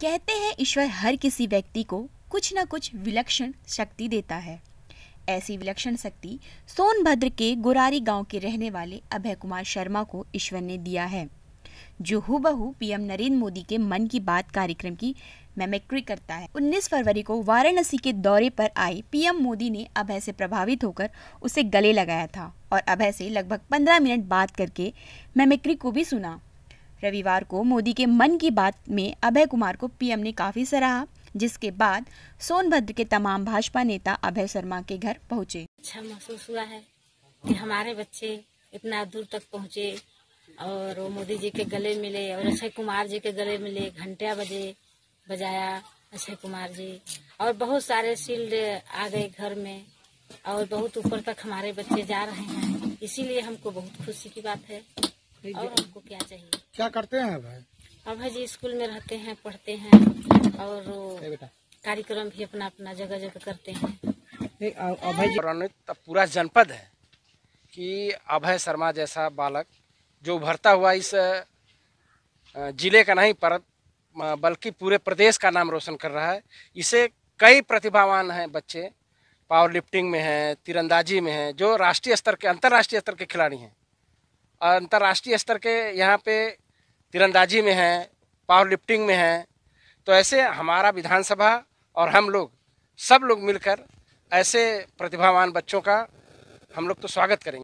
कहते हैं ईश्वर हर किसी व्यक्ति को कुछ न कुछ विलक्षण शक्ति देता है ऐसी विलक्षण शक्ति सोनभद्र के गुरारी गांव के रहने वाले अभय कुमार शर्मा को ईश्वर ने दिया है जो हु पीएम नरेंद्र मोदी के मन की बात कार्यक्रम की मेमेक्री करता है 19 फरवरी को वाराणसी के दौरे पर आए पीएम मोदी ने अभय से प्रभावित होकर उसे गले लगाया था और अभय से लगभग 15 मिनट बात करके मेमेक्री को भी सुना रविवार को मोदी के मन की बात में अभय कुमार को पीएम ने काफ़ी सराहा जिसके बाद सोनभद्र के तमाम भाजपा नेता अभय शर्मा के घर पहुंचे अच्छा महसूस हुआ है कि हमारे बच्चे इतना दूर तक पहुंचे और मोदी जी के गले मिले और अक्षय कुमार जी के गले मिले घंटिया बजे बजाया अक्षय कुमार जी और बहुत सारे शील्ड आ गए घर में और बहुत ऊपर तक हमारे बच्चे जा रहे हैं इसीलिए हमको बहुत खुशी की बात है और हमको क्या चाहिए क्या करते हैं भाई अब भाई जी स्कूल में रहते हैं पढ़ते हैं और कार्यक्रम भी अपना अपना जगह जगह करते हैं अभय जी पूरा जनपद है कि अभय शर्मा जैसा बालक जो उभरता हुआ इस जिले का नहीं पर बल्कि पूरे प्रदेश का नाम रोशन कर रहा है इसे कई प्रतिभावान हैं बच्चे पावर लिफ्टिंग में हैं तीरंदाजी में हैं जो राष्ट्रीय स्तर के अंतर्राष्ट्रीय स्तर के खिलाड़ी हैं अंतर्राष्ट्रीय स्तर के यहाँ पे तीरंदाजी में हैं पावर लिफ्टिंग में हैं तो ऐसे हमारा विधानसभा और हम लोग सब लोग मिलकर ऐसे प्रतिभावान बच्चों का हम लोग तो स्वागत करेंगे